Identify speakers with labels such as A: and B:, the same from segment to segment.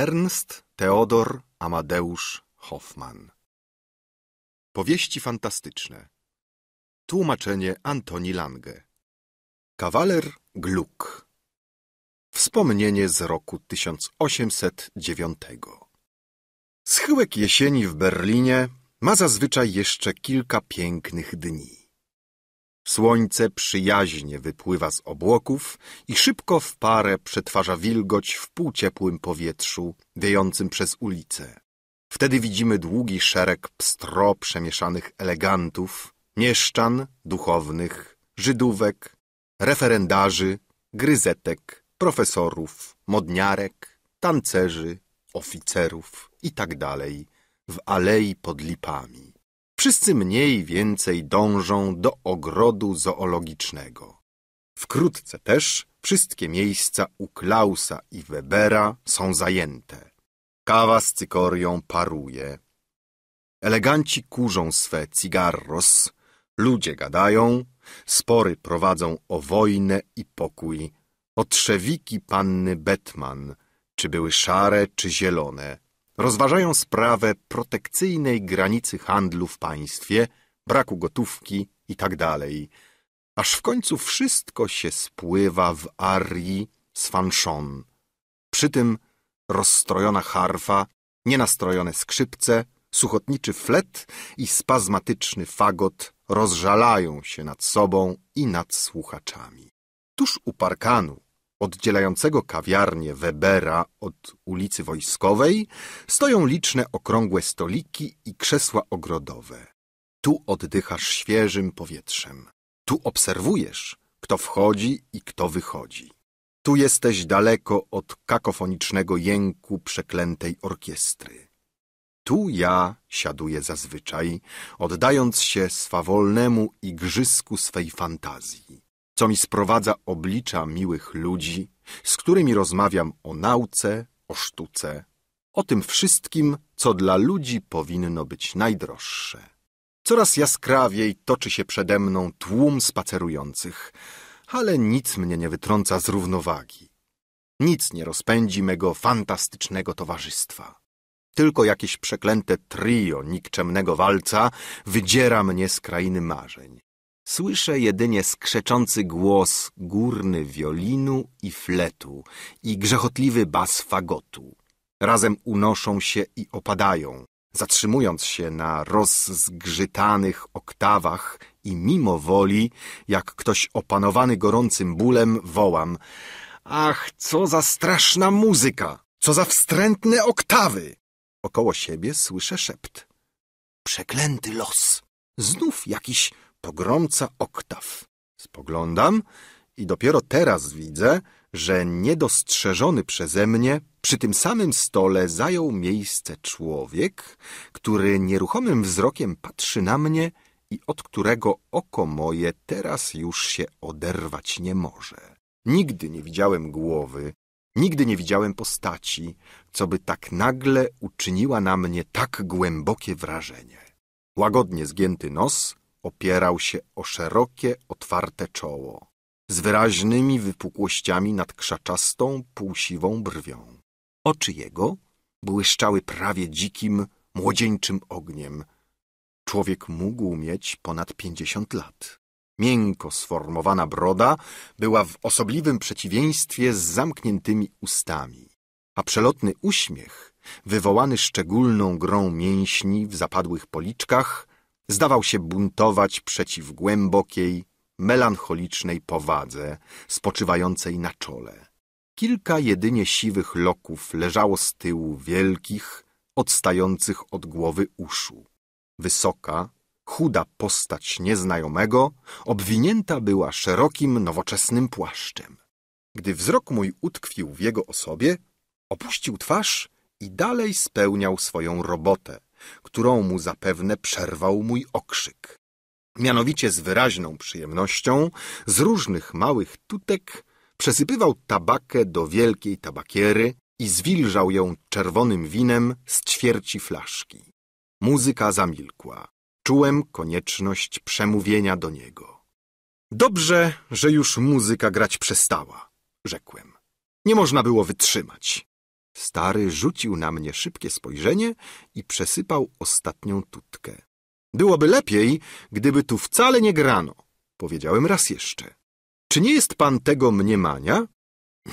A: Ernst Theodor Amadeusz Hoffmann Powieści fantastyczne Tłumaczenie Antoni Lange Kawaler Gluck Wspomnienie z roku 1809 Schyłek jesieni w Berlinie ma zazwyczaj jeszcze kilka pięknych dni. Słońce przyjaźnie wypływa z obłoków i szybko w parę przetwarza wilgoć w półciepłym powietrzu wiejącym przez ulicę. Wtedy widzimy długi szereg pstro przemieszanych elegantów, mieszczan, duchownych, Żydówek, referendarzy, gryzetek, profesorów, modniarek, tancerzy, oficerów itd. Tak w alei pod lipami. Wszyscy mniej więcej dążą do ogrodu zoologicznego. Wkrótce też wszystkie miejsca u Klausa i Webera są zajęte. Kawa z cykorią paruje. Eleganci kurzą swe cigarros, ludzie gadają, spory prowadzą o wojnę i pokój, o trzewiki panny Betman, czy były szare, czy zielone, rozważają sprawę protekcyjnej granicy handlu w państwie, braku gotówki itd. Tak Aż w końcu wszystko się spływa w arii z Przy tym rozstrojona harfa, nienastrojone skrzypce, suchotniczy flet i spazmatyczny fagot rozżalają się nad sobą i nad słuchaczami. Tuż u parkanu oddzielającego kawiarnię Webera od ulicy Wojskowej, stoją liczne okrągłe stoliki i krzesła ogrodowe. Tu oddychasz świeżym powietrzem. Tu obserwujesz, kto wchodzi i kto wychodzi. Tu jesteś daleko od kakofonicznego jęku przeklętej orkiestry. Tu ja siaduję zazwyczaj, oddając się swawolnemu igrzysku swej fantazji co mi sprowadza oblicza miłych ludzi, z którymi rozmawiam o nauce, o sztuce, o tym wszystkim, co dla ludzi powinno być najdroższe. Coraz jaskrawiej toczy się przede mną tłum spacerujących, ale nic mnie nie wytrąca z równowagi. Nic nie rozpędzi mego fantastycznego towarzystwa. Tylko jakieś przeklęte trio nikczemnego walca wydziera mnie z krainy marzeń. Słyszę jedynie skrzeczący głos górny wiolinu i fletu i grzechotliwy bas fagotu. Razem unoszą się i opadają, zatrzymując się na rozzgrzytanych oktawach i mimo woli, jak ktoś opanowany gorącym bólem, wołam Ach, co za straszna muzyka! Co za wstrętne oktawy! Około siebie słyszę szept. Przeklęty los! Znów jakiś pogromca oktaw. Spoglądam i dopiero teraz widzę, że niedostrzeżony przeze mnie przy tym samym stole zajął miejsce człowiek, który nieruchomym wzrokiem patrzy na mnie i od którego oko moje teraz już się oderwać nie może. Nigdy nie widziałem głowy, nigdy nie widziałem postaci, co by tak nagle uczyniła na mnie tak głębokie wrażenie. Łagodnie zgięty nos, opierał się o szerokie, otwarte czoło, z wyraźnymi wypukłościami nad krzaczastą, półsiwą brwią. Oczy jego błyszczały prawie dzikim, młodzieńczym ogniem. Człowiek mógł mieć ponad pięćdziesiąt lat. Miękko sformowana broda była w osobliwym przeciwieństwie z zamkniętymi ustami, a przelotny uśmiech, wywołany szczególną grą mięśni w zapadłych policzkach, Zdawał się buntować przeciw głębokiej, melancholicznej powadze spoczywającej na czole. Kilka jedynie siwych loków leżało z tyłu wielkich, odstających od głowy uszu. Wysoka, chuda postać nieznajomego obwinięta była szerokim, nowoczesnym płaszczem. Gdy wzrok mój utkwił w jego osobie, opuścił twarz i dalej spełniał swoją robotę, którą mu zapewne przerwał mój okrzyk. Mianowicie z wyraźną przyjemnością z różnych małych tutek przesypywał tabakę do wielkiej tabakiery i zwilżał ją czerwonym winem z ćwierci flaszki. Muzyka zamilkła. Czułem konieczność przemówienia do niego. Dobrze, że już muzyka grać przestała, rzekłem. Nie można było wytrzymać. Stary rzucił na mnie szybkie spojrzenie i przesypał ostatnią tutkę. Byłoby lepiej, gdyby tu wcale nie grano, powiedziałem raz jeszcze. Czy nie jest pan tego mniemania?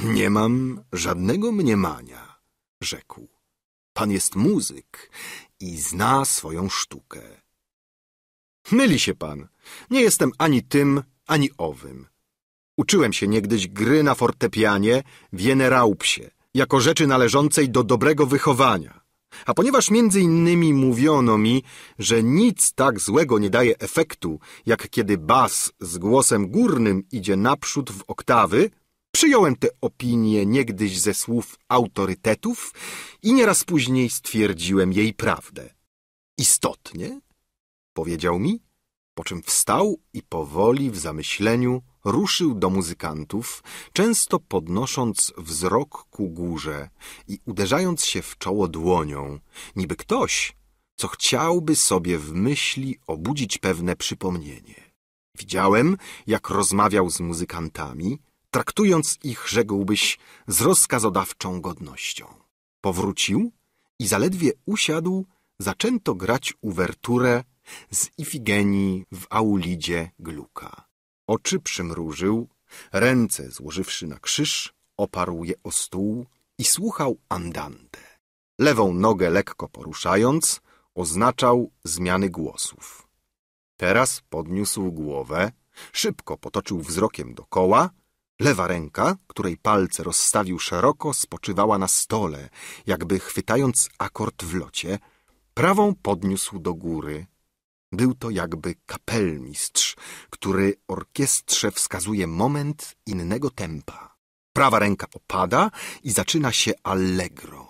A: Nie mam żadnego mniemania, rzekł. Pan jest muzyk i zna swoją sztukę. Myli się pan. Nie jestem ani tym, ani owym. Uczyłem się niegdyś gry na fortepianie w Jeneraupsie jako rzeczy należącej do dobrego wychowania. A ponieważ między innymi mówiono mi, że nic tak złego nie daje efektu, jak kiedy bas z głosem górnym idzie naprzód w oktawy, przyjąłem tę opinię niegdyś ze słów autorytetów i nieraz później stwierdziłem jej prawdę. Istotnie, powiedział mi, po czym wstał i powoli w zamyśleniu ruszył do muzykantów, często podnosząc wzrok ku górze i uderzając się w czoło dłonią, niby ktoś, co chciałby sobie w myśli obudzić pewne przypomnienie. Widziałem, jak rozmawiał z muzykantami, traktując ich, rzekłbyś, z rozkazodawczą godnością. Powrócił i zaledwie usiadł, zaczęto grać uwerturę z Ifigenii w Aulidzie Gluka. Oczy przymrużył, ręce złożywszy na krzyż, oparł je o stół i słuchał andante. Lewą nogę lekko poruszając, oznaczał zmiany głosów. Teraz podniósł głowę, szybko potoczył wzrokiem dokoła, Lewa ręka, której palce rozstawił szeroko, spoczywała na stole, jakby chwytając akord w locie. Prawą podniósł do góry, był to jakby kapelmistrz, który orkiestrze wskazuje moment innego tempa. Prawa ręka opada i zaczyna się allegro.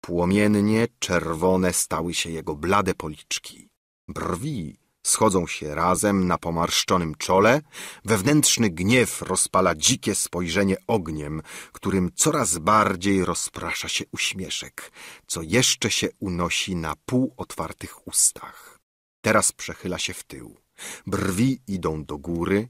A: Płomiennie czerwone stały się jego blade policzki. Brwi schodzą się razem na pomarszczonym czole, wewnętrzny gniew rozpala dzikie spojrzenie ogniem, którym coraz bardziej rozprasza się uśmieszek, co jeszcze się unosi na półotwartych ustach. Teraz przechyla się w tył. Brwi idą do góry,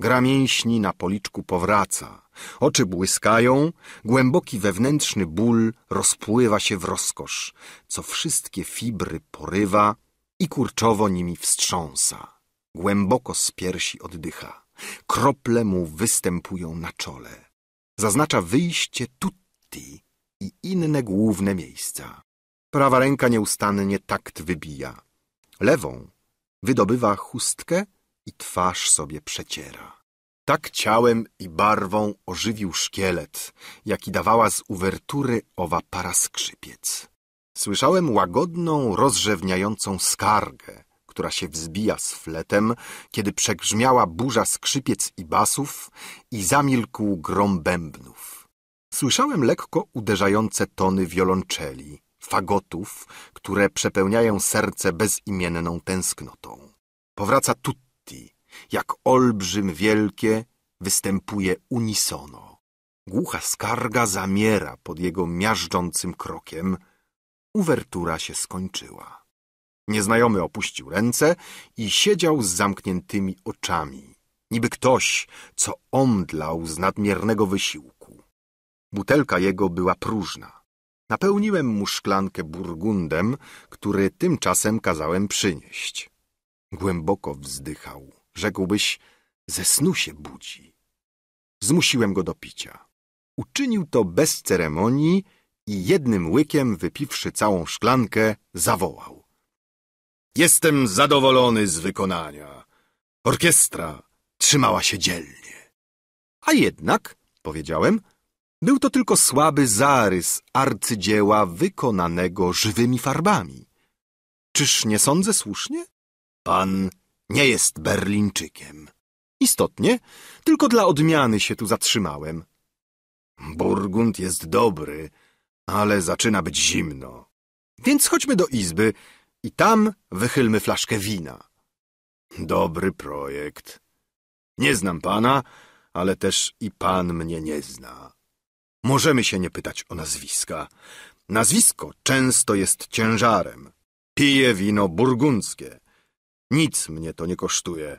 A: gra mięśni na policzku powraca. Oczy błyskają, głęboki wewnętrzny ból rozpływa się w rozkosz, co wszystkie fibry porywa i kurczowo nimi wstrząsa. Głęboko z piersi oddycha. Krople mu występują na czole. Zaznacza wyjście tutti i inne główne miejsca. Prawa ręka nieustannie takt wybija lewą, wydobywa chustkę i twarz sobie przeciera. Tak ciałem i barwą ożywił szkielet, jaki dawała z uwertury owa paraskrzypiec. Słyszałem łagodną, rozrzewniającą skargę, która się wzbija z fletem, kiedy przegrzmiała burza skrzypiec i basów i zamilkł grom bębnów. Słyszałem lekko uderzające tony wiolonczeli, fagotów, które przepełniają serce bezimienną tęsknotą. Powraca tutti, jak olbrzym wielkie, występuje unisono. Głucha skarga zamiera pod jego miażdżącym krokiem. Uwertura się skończyła. Nieznajomy opuścił ręce i siedział z zamkniętymi oczami, niby ktoś, co omdlał z nadmiernego wysiłku. Butelka jego była próżna. Napełniłem mu szklankę burgundem, który tymczasem kazałem przynieść. Głęboko wzdychał. Rzekłbyś, ze snu się budzi. Zmusiłem go do picia. Uczynił to bez ceremonii i jednym łykiem, wypiwszy całą szklankę, zawołał. Jestem zadowolony z wykonania. Orkiestra trzymała się dzielnie. A jednak, powiedziałem, był to tylko słaby zarys arcydzieła wykonanego żywymi farbami. Czyż nie sądzę słusznie? Pan nie jest Berlińczykiem. Istotnie, tylko dla odmiany się tu zatrzymałem. Burgund jest dobry, ale zaczyna być zimno. Więc chodźmy do izby i tam wychylmy flaszkę wina. Dobry projekt. Nie znam pana, ale też i pan mnie nie zna. Możemy się nie pytać o nazwiska. Nazwisko często jest ciężarem. Piję wino burgunckie. Nic mnie to nie kosztuje.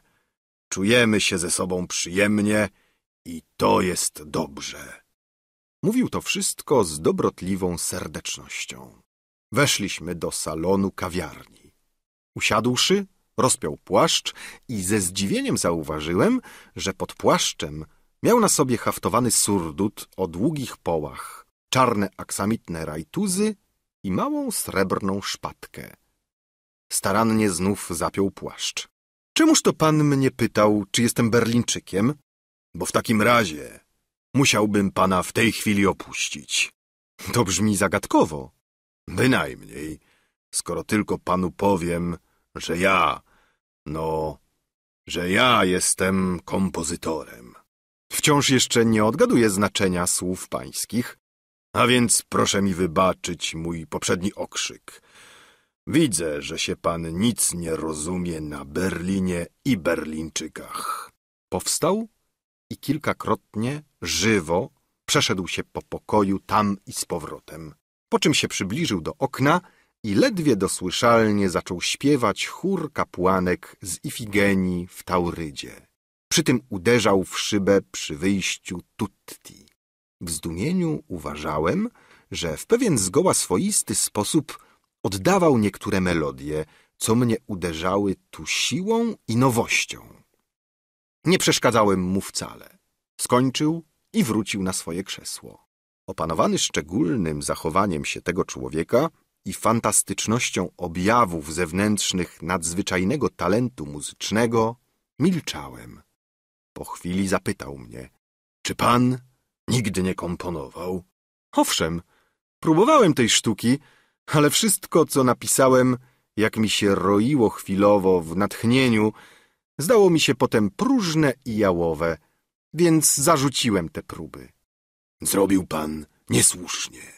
A: Czujemy się ze sobą przyjemnie i to jest dobrze. Mówił to wszystko z dobrotliwą serdecznością. Weszliśmy do salonu kawiarni. Usiadłszy, rozpiął płaszcz i ze zdziwieniem zauważyłem, że pod płaszczem Miał na sobie haftowany surdut o długich połach, czarne aksamitne rajtuzy i małą srebrną szpadkę. Starannie znów zapiął płaszcz. Czemuż to pan mnie pytał, czy jestem Berlińczykiem? Bo w takim razie musiałbym pana w tej chwili opuścić. To brzmi zagadkowo. Bynajmniej, skoro tylko panu powiem, że ja, no, że ja jestem kompozytorem. Wciąż jeszcze nie odgaduję znaczenia słów pańskich, a więc proszę mi wybaczyć mój poprzedni okrzyk. Widzę, że się pan nic nie rozumie na Berlinie i Berlińczykach. Powstał i kilkakrotnie, żywo, przeszedł się po pokoju tam i z powrotem. Po czym się przybliżył do okna i ledwie dosłyszalnie zaczął śpiewać chór kapłanek z Ifigenii w Taurydzie. Przy tym uderzał w szybę przy wyjściu Tutti. W zdumieniu uważałem, że w pewien zgoła swoisty sposób oddawał niektóre melodie, co mnie uderzały tu siłą i nowością. Nie przeszkadzałem mu wcale. Skończył i wrócił na swoje krzesło. Opanowany szczególnym zachowaniem się tego człowieka i fantastycznością objawów zewnętrznych nadzwyczajnego talentu muzycznego, milczałem. Po chwili zapytał mnie, czy pan nigdy nie komponował? Owszem, próbowałem tej sztuki, ale wszystko, co napisałem, jak mi się roiło chwilowo w natchnieniu, zdało mi się potem próżne i jałowe, więc zarzuciłem te próby. Zrobił pan niesłusznie,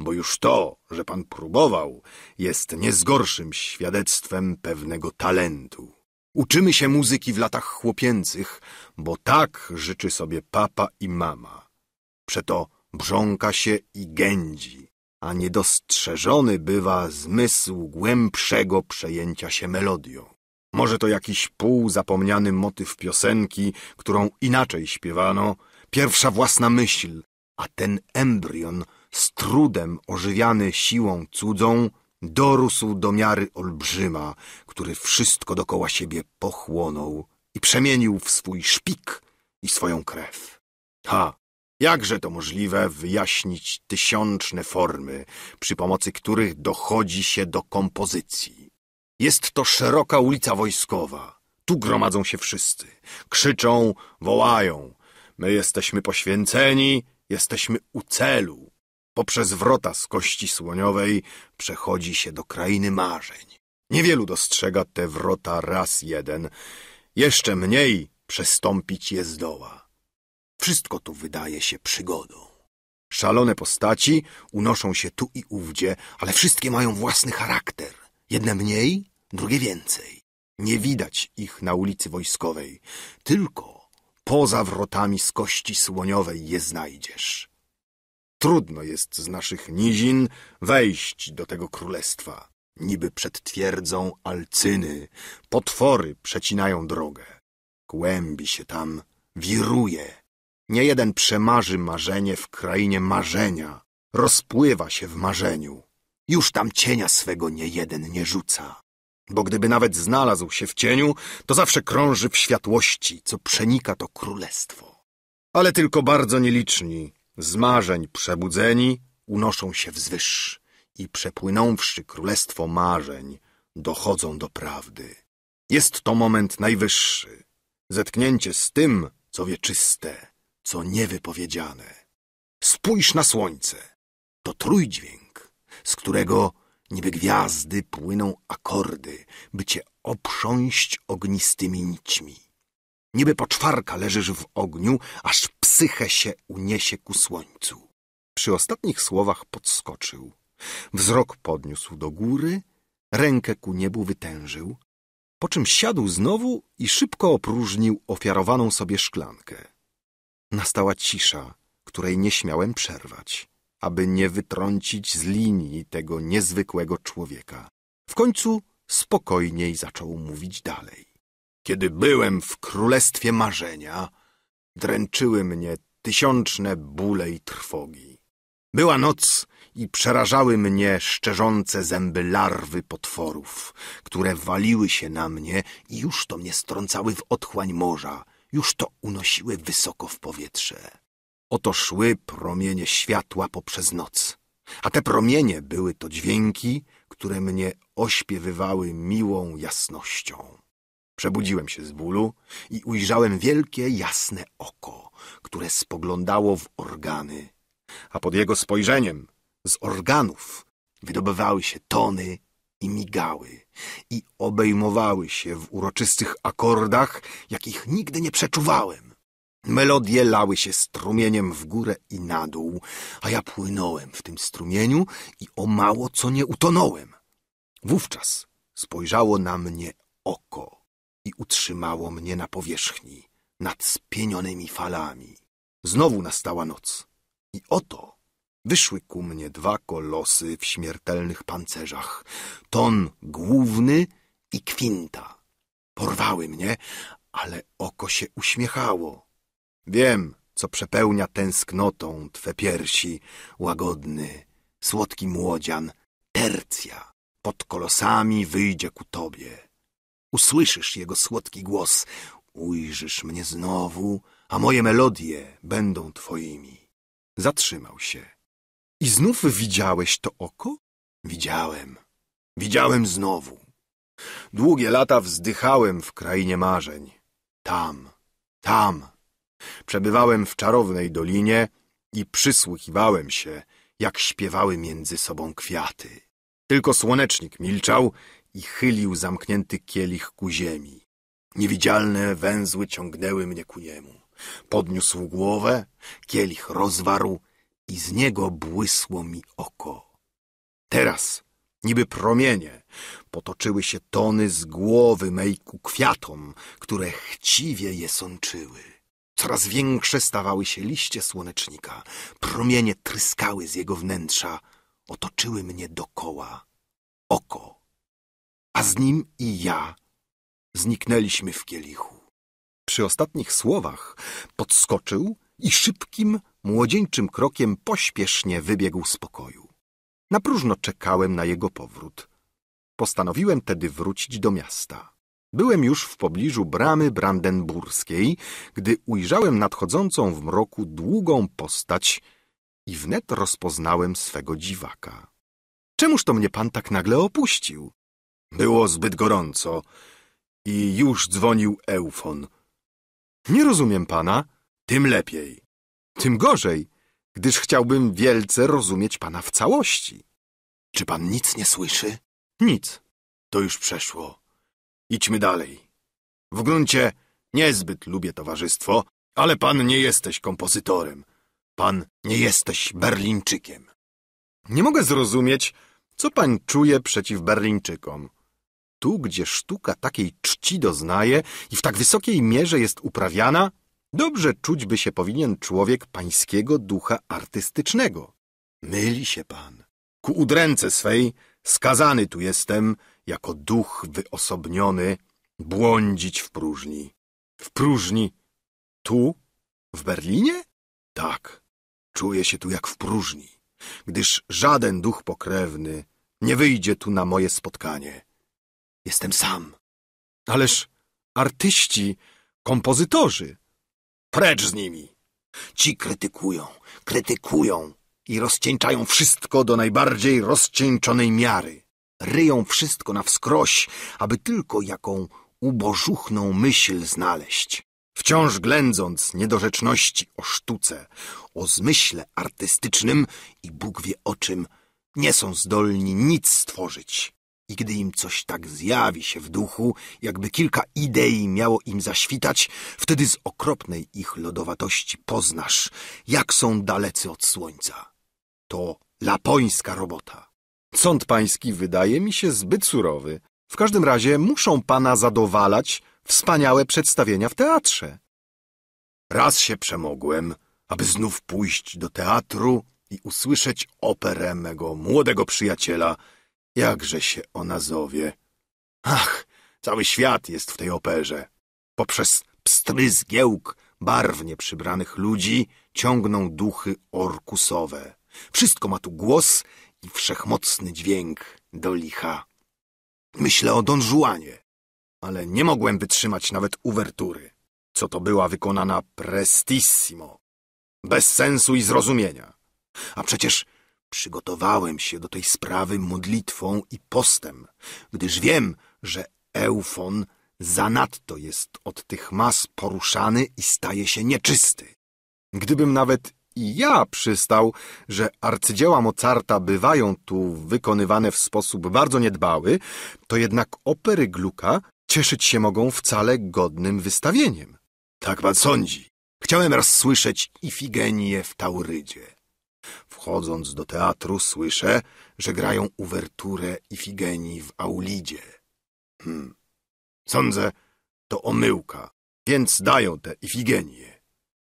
A: bo już to, że pan próbował, jest niezgorszym świadectwem pewnego talentu. Uczymy się muzyki w latach chłopięcych, bo tak życzy sobie papa i mama. Przeto brząka się i gędzi, a niedostrzeżony bywa zmysł głębszego przejęcia się melodią. Może to jakiś półzapomniany motyw piosenki, którą inaczej śpiewano, pierwsza własna myśl, a ten embrion, z trudem ożywiany siłą cudzą, dorósł do miary olbrzyma, który wszystko dokoła siebie pochłonął i przemienił w swój szpik i swoją krew. Ha! Jakże to możliwe wyjaśnić tysiączne formy, przy pomocy których dochodzi się do kompozycji? Jest to szeroka ulica wojskowa. Tu gromadzą się wszyscy. Krzyczą, wołają. My jesteśmy poświęceni, jesteśmy u celu. Poprzez wrota z kości słoniowej przechodzi się do krainy marzeń. Niewielu dostrzega te wrota raz jeden, jeszcze mniej przestąpić je zdoła. Wszystko tu wydaje się przygodą. Szalone postaci unoszą się tu i ówdzie, ale wszystkie mają własny charakter. Jedne mniej, drugie więcej. Nie widać ich na ulicy wojskowej, tylko poza wrotami z kości słoniowej je znajdziesz trudno jest z naszych nizin wejść do tego królestwa. Niby przed twierdzą alcyny, potwory przecinają drogę. Głębi się tam, wiruje. Nie jeden przemarzy marzenie w krainie marzenia, rozpływa się w marzeniu. Już tam cienia swego nie jeden nie rzuca. Bo gdyby nawet znalazł się w cieniu, to zawsze krąży w światłości, co przenika to królestwo. Ale tylko bardzo nieliczni z marzeń przebudzeni unoszą się wzwyż i przepłynąwszy królestwo marzeń, dochodzą do prawdy. Jest to moment najwyższy, zetknięcie z tym, co wieczyste, co niewypowiedziane. Spójrz na słońce. To trójdźwięk, z którego niby gwiazdy płyną akordy, by cię oprząść ognistymi nićmi. Niby poczwarka leżysz w ogniu, aż psyche się uniesie ku słońcu. Przy ostatnich słowach podskoczył. Wzrok podniósł do góry, rękę ku niebu wytężył, po czym siadł znowu i szybko opróżnił ofiarowaną sobie szklankę. Nastała cisza, której nie śmiałem przerwać, aby nie wytrącić z linii tego niezwykłego człowieka. W końcu spokojniej zaczął mówić dalej. Kiedy byłem w królestwie marzenia, dręczyły mnie tysiączne bóle i trwogi. Była noc i przerażały mnie szczerzące zęby larwy potworów, które waliły się na mnie i już to mnie strącały w otchłań morza, już to unosiły wysoko w powietrze. Oto szły promienie światła poprzez noc, a te promienie były to dźwięki, które mnie ośpiewywały miłą jasnością. Przebudziłem się z bólu i ujrzałem wielkie, jasne oko, które spoglądało w organy, a pod jego spojrzeniem z organów wydobywały się tony i migały i obejmowały się w uroczystych akordach, jakich nigdy nie przeczuwałem. Melodie lały się strumieniem w górę i na dół, a ja płynąłem w tym strumieniu i o mało co nie utonąłem. Wówczas spojrzało na mnie oko i utrzymało mnie na powierzchni, nad spienionymi falami. Znowu nastała noc i oto wyszły ku mnie dwa kolosy w śmiertelnych pancerzach, ton główny i kwinta. Porwały mnie, ale oko się uśmiechało. Wiem, co przepełnia tęsknotą twe piersi, łagodny, słodki młodzian, tercja. Pod kolosami wyjdzie ku tobie usłyszysz jego słodki głos, ujrzysz mnie znowu, a moje melodie będą twoimi. Zatrzymał się. I znów widziałeś to oko? Widziałem. Widziałem znowu. Długie lata wzdychałem w krainie marzeń. Tam, tam. Przebywałem w czarownej dolinie i przysłuchiwałem się, jak śpiewały między sobą kwiaty. Tylko słonecznik milczał i chylił zamknięty kielich ku ziemi. Niewidzialne węzły ciągnęły mnie ku niemu. Podniósł głowę, kielich rozwarł i z niego błysło mi oko. Teraz, niby promienie, potoczyły się tony z głowy mej ku kwiatom, które chciwie je sączyły. Coraz większe stawały się liście słonecznika, promienie tryskały z jego wnętrza, otoczyły mnie dokoła. Oko a z nim i ja zniknęliśmy w kielichu. Przy ostatnich słowach podskoczył i szybkim, młodzieńczym krokiem pośpiesznie wybiegł z pokoju. Na próżno czekałem na jego powrót. Postanowiłem tedy wrócić do miasta. Byłem już w pobliżu bramy brandenburskiej, gdy ujrzałem nadchodzącą w mroku długą postać i wnet rozpoznałem swego dziwaka. Czemuż to mnie pan tak nagle opuścił? Było zbyt gorąco i już dzwonił Eufon. Nie rozumiem pana. Tym lepiej. Tym gorzej, gdyż chciałbym wielce rozumieć pana w całości. Czy pan nic nie słyszy? Nic. To już przeszło. Idźmy dalej. W gruncie niezbyt lubię towarzystwo, ale pan nie jesteś kompozytorem. Pan nie jesteś Berlińczykiem. Nie mogę zrozumieć, co pan czuje przeciw Berlińczykom tu, gdzie sztuka takiej czci doznaje i w tak wysokiej mierze jest uprawiana, dobrze czuć by się powinien człowiek pańskiego ducha artystycznego. Myli się pan. Ku udręce swej skazany tu jestem, jako duch wyosobniony, błądzić w próżni. W próżni? Tu? W Berlinie? Tak, czuję się tu jak w próżni, gdyż żaden duch pokrewny nie wyjdzie tu na moje spotkanie. Jestem sam. Ależ artyści, kompozytorzy. Precz z nimi. Ci krytykują, krytykują i rozcieńczają wszystko do najbardziej rozcieńczonej miary. Ryją wszystko na wskroś, aby tylko jaką ubożuchną myśl znaleźć. Wciąż ględząc niedorzeczności o sztuce, o zmyśle artystycznym i Bóg wie o czym, nie są zdolni nic stworzyć. I gdy im coś tak zjawi się w duchu, jakby kilka idei miało im zaświtać, wtedy z okropnej ich lodowatości poznasz, jak są dalecy od słońca. To lapońska robota. Sąd pański wydaje mi się zbyt surowy. W każdym razie muszą pana zadowalać wspaniałe przedstawienia w teatrze. Raz się przemogłem, aby znów pójść do teatru i usłyszeć operę mego młodego przyjaciela – Jakże się ona zowie? Ach, cały świat jest w tej operze. Poprzez pstry zgiełk barwnie przybranych ludzi ciągną duchy orkusowe. Wszystko ma tu głos i wszechmocny dźwięk do licha. Myślę o Don Juanie, ale nie mogłem wytrzymać nawet uwertury, co to była wykonana prestissimo, bez sensu i zrozumienia. A przecież Przygotowałem się do tej sprawy modlitwą i postem, gdyż wiem, że Eufon zanadto jest od tych mas poruszany i staje się nieczysty. Gdybym nawet i ja przystał, że arcydzieła Mozarta bywają tu wykonywane w sposób bardzo niedbały, to jednak opery Gluka cieszyć się mogą wcale godnym wystawieniem. Tak pan sądzi. Chciałem raz słyszeć Ifigenię w Taurydzie. Wchodząc do teatru słyszę, że grają uwerturę Ifigenii w Aulidzie. Hmm. Sądzę, to omyłka, więc dają te Ifigenie.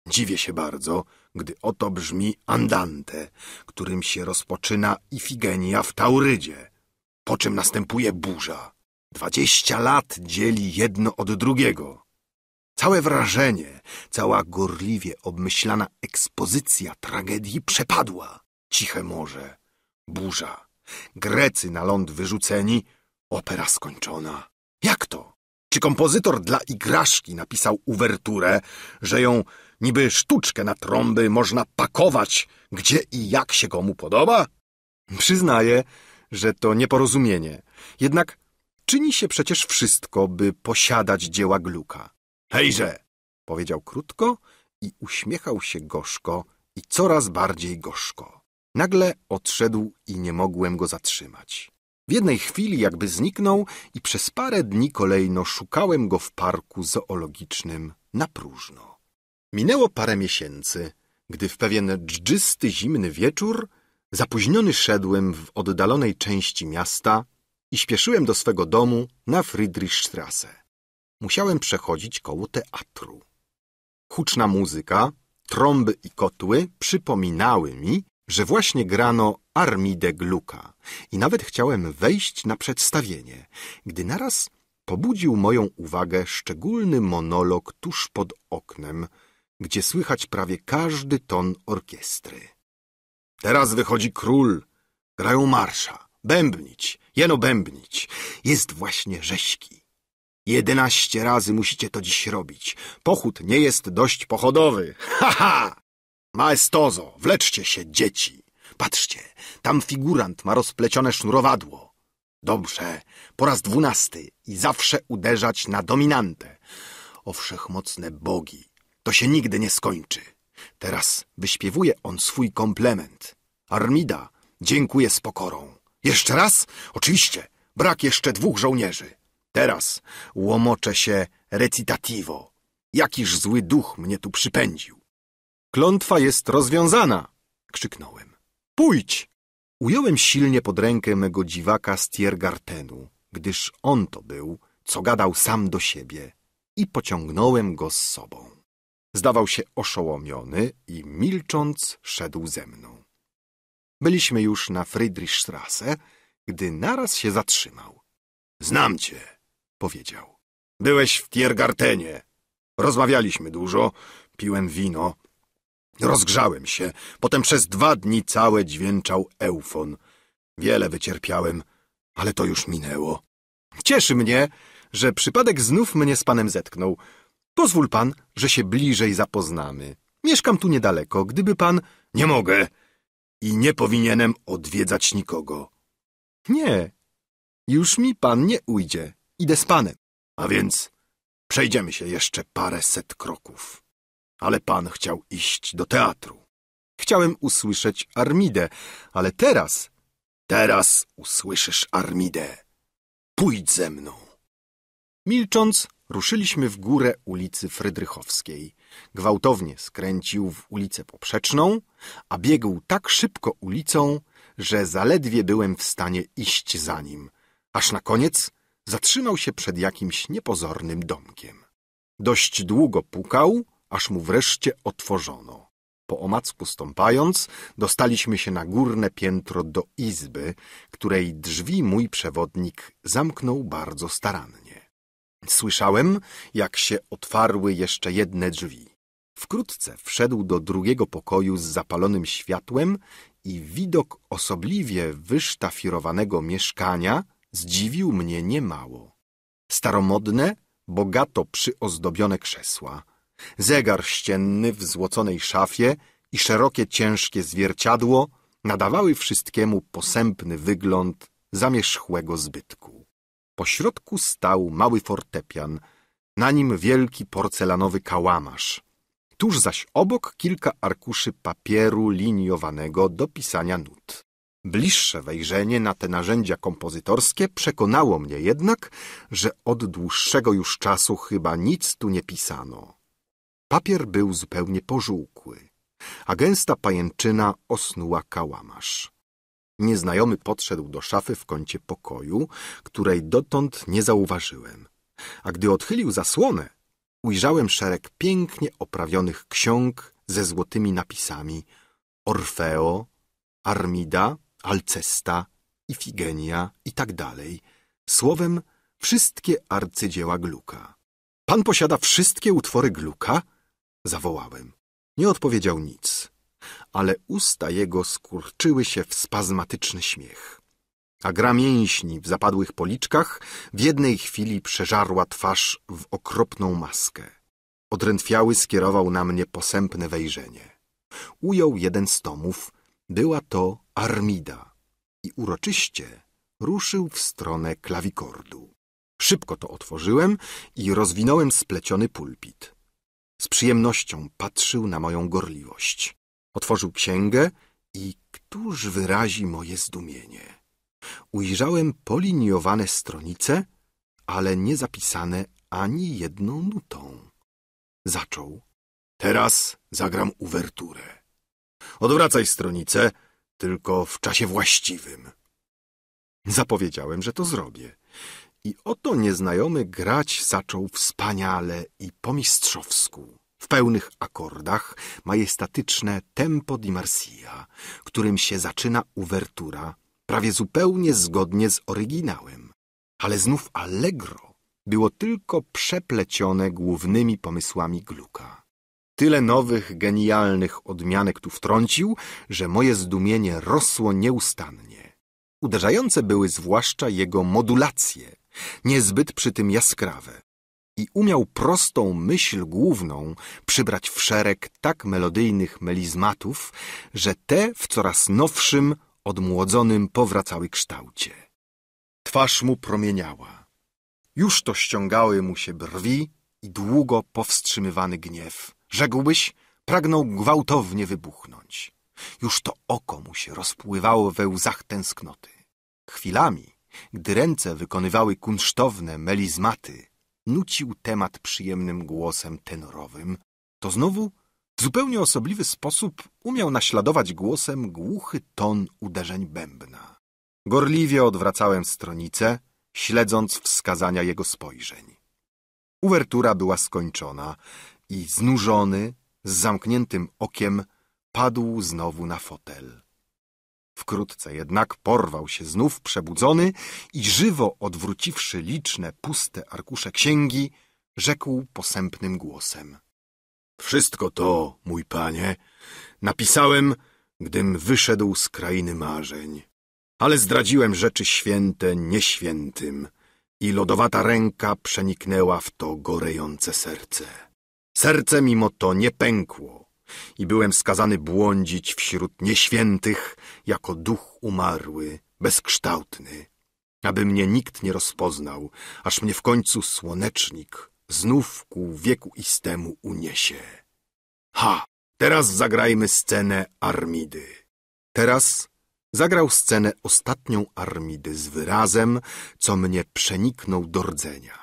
A: Dziwię się bardzo, gdy oto brzmi Andante, którym się rozpoczyna Ifigenia w Taurydzie, po czym następuje burza. Dwadzieścia lat dzieli jedno od drugiego. Całe wrażenie, cała gorliwie obmyślana ekspozycja tragedii przepadła. Ciche morze, burza, Grecy na ląd wyrzuceni, opera skończona. Jak to? Czy kompozytor dla igraszki napisał uwerturę, że ją niby sztuczkę na trąby można pakować, gdzie i jak się komu podoba? Przyznaję, że to nieporozumienie. Jednak czyni się przecież wszystko, by posiadać dzieła Gluka. Hejże! powiedział krótko i uśmiechał się gorzko i coraz bardziej gorzko. Nagle odszedł i nie mogłem go zatrzymać. W jednej chwili jakby zniknął i przez parę dni kolejno szukałem go w parku zoologicznym na próżno. Minęło parę miesięcy, gdy w pewien dżdżysty zimny wieczór zapóźniony szedłem w oddalonej części miasta i śpieszyłem do swego domu na Friedrichstrasse musiałem przechodzić koło teatru. Huczna muzyka, trąby i kotły przypominały mi, że właśnie grano Armide Gluka i nawet chciałem wejść na przedstawienie, gdy naraz pobudził moją uwagę szczególny monolog tuż pod oknem, gdzie słychać prawie każdy ton orkiestry. Teraz wychodzi król, grają marsza, bębnić, jeno bębnić, jest właśnie rześki. Jedenaście razy musicie to dziś robić. Pochód nie jest dość pochodowy. Ha, ha! Maestozo, wleczcie się, dzieci. Patrzcie, tam figurant ma rozplecione sznurowadło. Dobrze, po raz dwunasty i zawsze uderzać na dominantę. O wszechmocne bogi, to się nigdy nie skończy. Teraz wyśpiewuje on swój komplement. Armida, dziękuję z pokorą. Jeszcze raz? Oczywiście, brak jeszcze dwóch żołnierzy. Teraz łomoczę się recitativo. Jakiż zły duch mnie tu przypędził. Klątwa jest rozwiązana, krzyknąłem. Pójdź! Ująłem silnie pod rękę mego dziwaka z Tiergartenu, gdyż on to był, co gadał sam do siebie i pociągnąłem go z sobą. Zdawał się oszołomiony i milcząc szedł ze mną. Byliśmy już na Friedrichstrasse, gdy naraz się zatrzymał. Znam cię, powiedział. Byłeś w Tiergartenie. Rozmawialiśmy dużo, piłem wino. Rozgrzałem się, potem przez dwa dni całe dźwięczał eufon. Wiele wycierpiałem, ale to już minęło. Cieszy mnie, że przypadek znów mnie z panem zetknął. Pozwól pan, że się bliżej zapoznamy. Mieszkam tu niedaleko, gdyby pan... Nie mogę i nie powinienem odwiedzać nikogo. Nie, już mi pan nie ujdzie. Idę z panem. A więc przejdziemy się jeszcze paręset kroków. Ale pan chciał iść do teatru. Chciałem usłyszeć Armidę, ale teraz... Teraz usłyszysz Armidę. Pójdź ze mną. Milcząc, ruszyliśmy w górę ulicy Frydrychowskiej. Gwałtownie skręcił w ulicę poprzeczną, a biegł tak szybko ulicą, że zaledwie byłem w stanie iść za nim. Aż na koniec zatrzymał się przed jakimś niepozornym domkiem. Dość długo pukał, aż mu wreszcie otworzono. Po omacku stąpając, dostaliśmy się na górne piętro do izby, której drzwi mój przewodnik zamknął bardzo starannie. Słyszałem, jak się otwarły jeszcze jedne drzwi. Wkrótce wszedł do drugiego pokoju z zapalonym światłem i widok osobliwie wysztafirowanego mieszkania zdziwił mnie niemało. Staromodne, bogato przyozdobione krzesła, zegar ścienny w złoconej szafie i szerokie, ciężkie zwierciadło nadawały wszystkiemu posępny wygląd zamierzchłego zbytku. Po środku stał mały fortepian, na nim wielki porcelanowy kałamarz. Tuż zaś obok kilka arkuszy papieru liniowanego do pisania nut. Bliższe wejrzenie na te narzędzia kompozytorskie przekonało mnie jednak, że od dłuższego już czasu chyba nic tu nie pisano. Papier był zupełnie pożółkły, a gęsta pajęczyna osnuła kałamarz. Nieznajomy podszedł do szafy w kącie pokoju, której dotąd nie zauważyłem. A gdy odchylił zasłonę, ujrzałem szereg pięknie oprawionych ksiąg ze złotymi napisami Orfeo, Armida, Alcesta, Ifigenia i tak dalej. Słowem, wszystkie arcydzieła Gluka. Pan posiada wszystkie utwory Gluka? Zawołałem. Nie odpowiedział nic, ale usta jego skurczyły się w spazmatyczny śmiech. A gra mięśni w zapadłych policzkach w jednej chwili przeżarła twarz w okropną maskę. Odrętwiały skierował na mnie posępne wejrzenie. Ujął jeden z tomów. Była to Armida i uroczyście ruszył w stronę klawikordu. Szybko to otworzyłem i rozwinąłem spleciony pulpit. Z przyjemnością patrzył na moją gorliwość. Otworzył księgę i któż wyrazi moje zdumienie? Ujrzałem poliniowane stronice, ale nie zapisane ani jedną nutą. Zaczął. Teraz zagram uwerturę. Odwracaj stronicę, tylko w czasie właściwym. Zapowiedziałem, że to zrobię. I oto nieznajomy grać zaczął wspaniale i po mistrzowsku. W pełnych akordach majestatyczne tempo di Marsia, którym się zaczyna uwertura, prawie zupełnie zgodnie z oryginałem. Ale znów allegro było tylko przeplecione głównymi pomysłami Gluka tyle nowych, genialnych odmianek tu wtrącił, że moje zdumienie rosło nieustannie. Uderzające były zwłaszcza jego modulacje, niezbyt przy tym jaskrawe. I umiał prostą myśl główną przybrać w szereg tak melodyjnych melizmatów, że te w coraz nowszym, odmłodzonym powracały kształcie. Twarz mu promieniała. Już to ściągały mu się brwi i długo powstrzymywany gniew rzekłbyś, pragnął gwałtownie wybuchnąć. Już to oko mu się rozpływało we łzach tęsknoty. Chwilami, gdy ręce wykonywały kunsztowne melizmaty, nucił temat przyjemnym głosem tenorowym, to znowu w zupełnie osobliwy sposób umiał naśladować głosem głuchy ton uderzeń bębna. Gorliwie odwracałem stronicę, śledząc wskazania jego spojrzeń. Uwertura była skończona i znużony, z zamkniętym okiem, padł znowu na fotel. Wkrótce jednak porwał się znów przebudzony i żywo odwróciwszy liczne puste arkusze księgi, rzekł posępnym głosem. Wszystko to, mój panie, napisałem, gdym wyszedł z krainy marzeń. Ale zdradziłem rzeczy święte nieświętym i lodowata ręka przeniknęła w to gorejące serce. Serce mimo to nie pękło i byłem skazany błądzić wśród nieświętych jako duch umarły, bezkształtny. Aby mnie nikt nie rozpoznał, aż mnie w końcu słonecznik znów ku wieku istemu uniesie. Ha! Teraz zagrajmy scenę Armidy. Teraz zagrał scenę ostatnią Armidy z wyrazem, co mnie przeniknął do rdzenia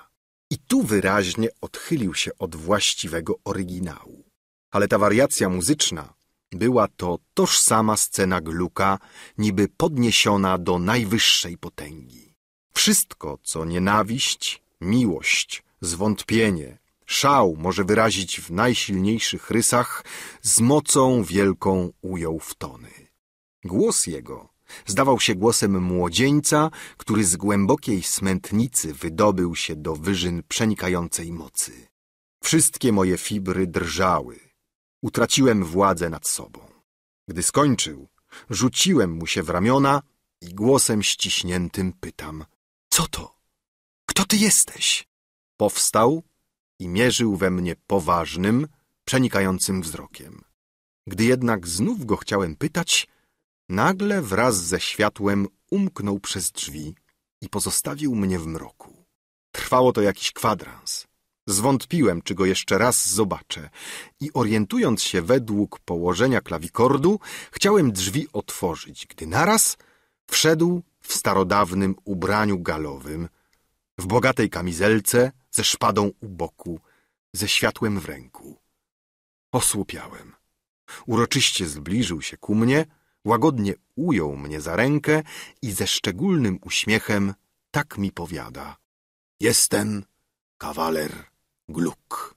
A: i tu wyraźnie odchylił się od właściwego oryginału. Ale ta wariacja muzyczna była to tożsama scena Gluka, niby podniesiona do najwyższej potęgi. Wszystko, co nienawiść, miłość, zwątpienie, szał może wyrazić w najsilniejszych rysach, z mocą wielką ujął w tony. Głos jego Zdawał się głosem młodzieńca, który z głębokiej smętnicy wydobył się do wyżyn przenikającej mocy. Wszystkie moje fibry drżały. Utraciłem władzę nad sobą. Gdy skończył, rzuciłem mu się w ramiona i głosem ściśniętym pytam – co to? Kto ty jesteś? Powstał i mierzył we mnie poważnym, przenikającym wzrokiem. Gdy jednak znów go chciałem pytać – Nagle wraz ze światłem umknął przez drzwi i pozostawił mnie w mroku. Trwało to jakiś kwadrans. Zwątpiłem, czy go jeszcze raz zobaczę i orientując się według położenia klawikordu, chciałem drzwi otworzyć, gdy naraz wszedł w starodawnym ubraniu galowym, w bogatej kamizelce, ze szpadą u boku, ze światłem w ręku. Osłupiałem. Uroczyście zbliżył się ku mnie, Łagodnie ujął mnie za rękę i ze szczególnym uśmiechem tak mi powiada. Jestem kawaler Gluck.